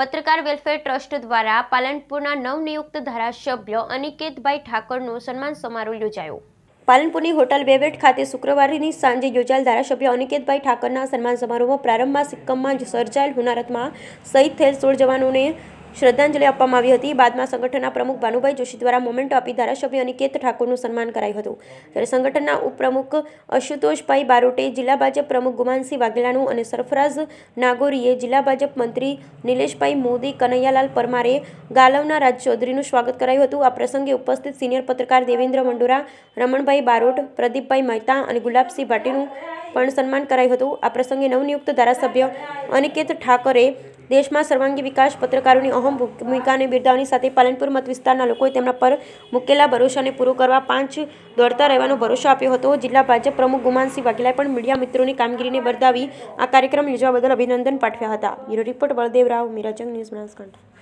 પત્રકાર welfare trust દ્વારા પાલનપુરના નવનિયુક્ત ધારાસભ્ય અનિકેતભાઈ ઠાકરનો સન્માન સમારોહ યોજાયો પાલનપુરની હોટલ બેબેટ ખાતે શુક્રવારની સાંજે યોજાયેલ ધારાસભ્ય અનિકેતભાઈ ઠાકરના સન્માન સમારોહમાં પ્રારંભમાં સિક્કમમાં સર્જાયેલ હુનારતમાં શહીદ થયેલ સોળ જવાનોને શ્રદ્ધાંજલિ આપવામાં આવી હતી બાદમાં સંગઠનના પ્રમુખ ભાનુભાઈ જોશી દ્વારા મોમેન્ટો આપી ધારાસભ્ય અનિકેત ઠાકોરનું સન્માન કરાયું હતું ત્યારે સંગઠનના ઉપપ્રમુખ અશુતોષભાઈ બારોટે જિલ્લા ભાજપ પ્રમુખ ગુમાનસિંહ વાઘેલાનું અને સરફરાઝ નાગોરીએ જિલ્લા ભાજપ મંત્રી નિલેશભાઈ મોદી કનૈયાલાલ પરમારે ગાલવના રાજ ચૌધરીનું સ્વાગત કરાયું હતું આ પ્રસંગે ઉપસ્થિત સિનિયર પત્રકાર દેવેન્દ્ર મંડોરા રમણભાઈ બારોટ પ્રદીપભાઈ મહેતા અને ગુલાબસિંહ ભાટીનું પણ સન્માન કરાયું હતું આ પ્રસંગે નવનિયુક્ત ધારાસભ્ય અનિકેત ઠાકરે દેશમાં સર્વાંગી વિકાસ પત્રકારોની અહમ ભૂમિકાને બિરદાવની સાથે પાલનપુર મત વિસ્તારના લોકોએ તેમના પર મૂકેલા ભરોસાને પૂરો કરવા પાંચ દોડતા રહેવાનો ભરોસો આપ્યો હતો જિલ્લા ભાજપ પ્રમુખ ગુમાનસિંહ વાઘેલાએ પણ મીડિયા મિત્રોની કામગીરીને બરદાવી આ કાર્યક્રમ યોજવા બદલ અભિનંદન પાઠવ્યા હતા બ્યુરો રિપોર્ટ બળદેવરાવ મિરાજંગ ન્યૂઝ બનાસકાંઠા